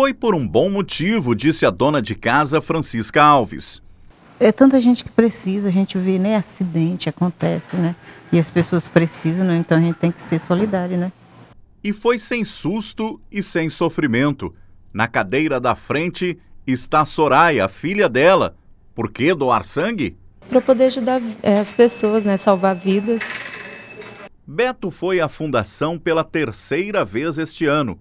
foi por um bom motivo, disse a dona de casa Francisca Alves. É tanta gente que precisa, a gente vê, né? Acidente acontece, né? E as pessoas precisam, né? então a gente tem que ser solidário, né? E foi sem susto e sem sofrimento. Na cadeira da frente está Soraya, a filha dela. Por que doar sangue? Para poder ajudar é, as pessoas, né? Salvar vidas. Beto foi à fundação pela terceira vez este ano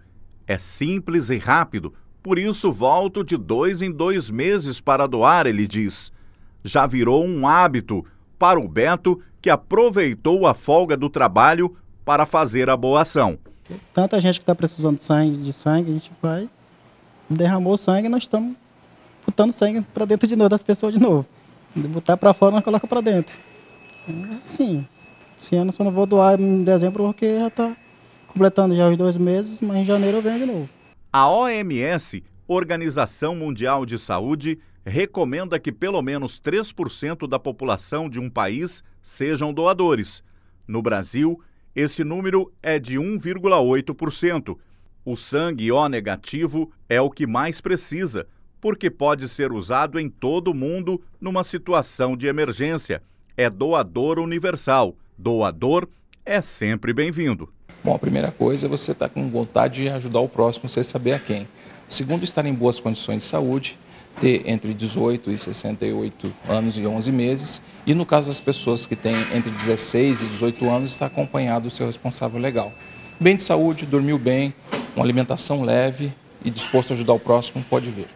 é simples e rápido, por isso volto de dois em dois meses para doar, ele diz. Já virou um hábito para o Beto, que aproveitou a folga do trabalho para fazer a boa ação. Tanta gente que está precisando de sangue, de sangue, a gente vai, derramou sangue, nós estamos botando sangue para dentro de novo, das pessoas de novo. De botar para fora, nós colocamos para dentro. É Sim. Esse ano só não vou doar em dezembro porque já está completando já os dois meses, mas em janeiro eu venho de novo. A OMS, Organização Mundial de Saúde, recomenda que pelo menos 3% da população de um país sejam doadores. No Brasil, esse número é de 1,8%. O sangue O negativo é o que mais precisa, porque pode ser usado em todo o mundo numa situação de emergência. É doador universal. Doador é sempre bem-vindo. Bom, a primeira coisa é você estar tá com vontade de ajudar o próximo sem saber a quem. Segundo, estar em boas condições de saúde, ter entre 18 e 68 anos e 11 meses. E no caso das pessoas que têm entre 16 e 18 anos, estar acompanhado do seu responsável legal. Bem de saúde, dormiu bem, uma alimentação leve e disposto a ajudar o próximo, pode ver.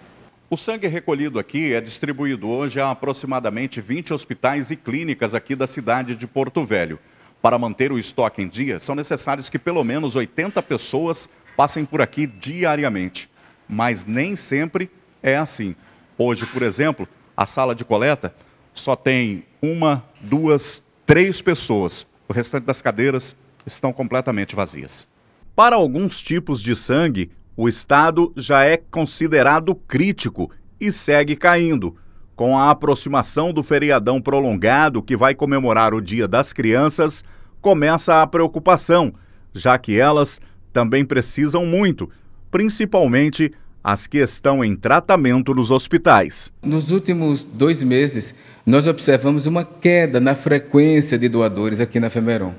O sangue recolhido aqui é distribuído hoje a aproximadamente 20 hospitais e clínicas aqui da cidade de Porto Velho. Para manter o estoque em dia, são necessários que pelo menos 80 pessoas passem por aqui diariamente. Mas nem sempre é assim. Hoje, por exemplo, a sala de coleta só tem uma, duas, três pessoas. O restante das cadeiras estão completamente vazias. Para alguns tipos de sangue, o estado já é considerado crítico e segue caindo. Com a aproximação do feriadão prolongado que vai comemorar o Dia das Crianças, começa a preocupação, já que elas também precisam muito, principalmente as que estão em tratamento nos hospitais. Nos últimos dois meses, nós observamos uma queda na frequência de doadores aqui na Femeron.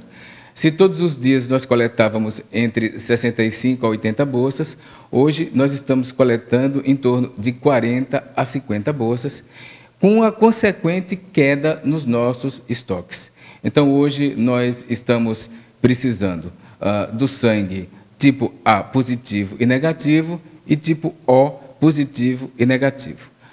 Se todos os dias nós coletávamos entre 65 a 80 bolsas, hoje nós estamos coletando em torno de 40 a 50 bolsas, com a consequente queda nos nossos estoques. Então, hoje nós estamos precisando uh, do sangue tipo A positivo e negativo e tipo O positivo e negativo.